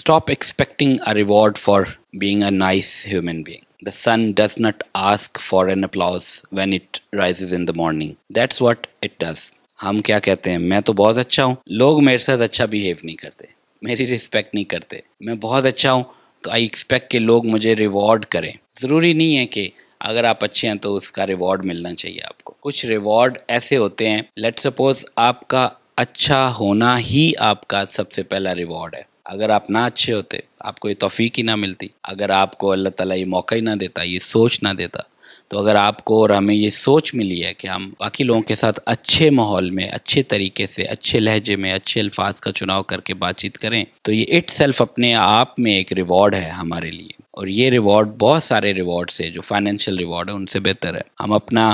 Stop expecting a reward for being a nice human being. The sun does not ask for an applause when it rises in the morning. That's what it does. हम क्या कहते हैं मैं तो बहुत अच्छा हूँ लोग मेरे साथ अच्छा बिहेव नहीं करते मेरी रिस्पेक्ट नहीं करते मैं बहुत अच्छा हूँ तो आई एक्सपेक्ट के लोग मुझे रिवॉर्ड करें ज़रूरी नहीं है कि अगर आप अच्छे हैं तो उसका रिवॉर्ड मिलना चाहिए आपको कुछ रिवॉर्ड ऐसे होते हैं लेट सपोज आपका अच्छा होना ही आपका सबसे पहला रिवॉर्ड है अगर आप ना अच्छे होते आपको ये तोफ़ी ही ना मिलती अगर आपको अल्लाह ताला ये मौका ही ना देता ये सोच ना देता तो अगर आपको और हमें ये सोच मिली है कि हम बाकी लोगों के साथ अच्छे माहौल में अच्छे तरीके से अच्छे लहजे में अच्छे अल्फाज का चुनाव करके बातचीत करें तो ये इट सेल्फ अपने आप में एक रिवॉर्ड है हमारे लिए और ये रिवॉर्ड बहुत सारे रिवॉर्ड से जो फाइनेंशियल रिवॉर्ड है उनसे बेहतर है हम अपना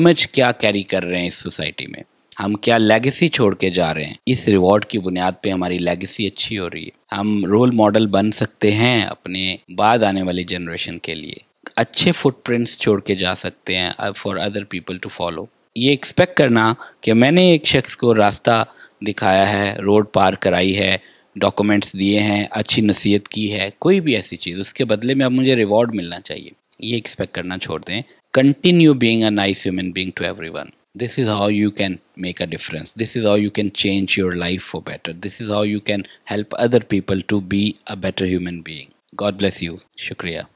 इमेज क्या कैरी कर रहे हैं इस सोसाइटी में हम क्या लेगेसी छोड़ के जा रहे हैं इस रिवॉर्ड की बुनियाद पे हमारी लेगेसी अच्छी हो रही है हम रोल मॉडल बन सकते हैं अपने बाद आने वाली जनरेशन के लिए अच्छे फुटप्रिंट्स छोड़ के जा सकते हैं for other people to follow ये एक्सपेक्ट करना कि मैंने एक शख्स को रास्ता दिखाया है रोड पार कराई है डॉक्यूमेंट्स दिए हैं अच्छी नसीहत की है कोई भी ऐसी चीज़ उसके बदले में अब मुझे रिवॉर्ड मिलना चाहिए ये एक्सपेक्ट करना छोड़ दें continue being a nice human being to everyone this is how you can make a difference this is how you can change your life for better this is how you can help other people to be a better human being god bless you shukriya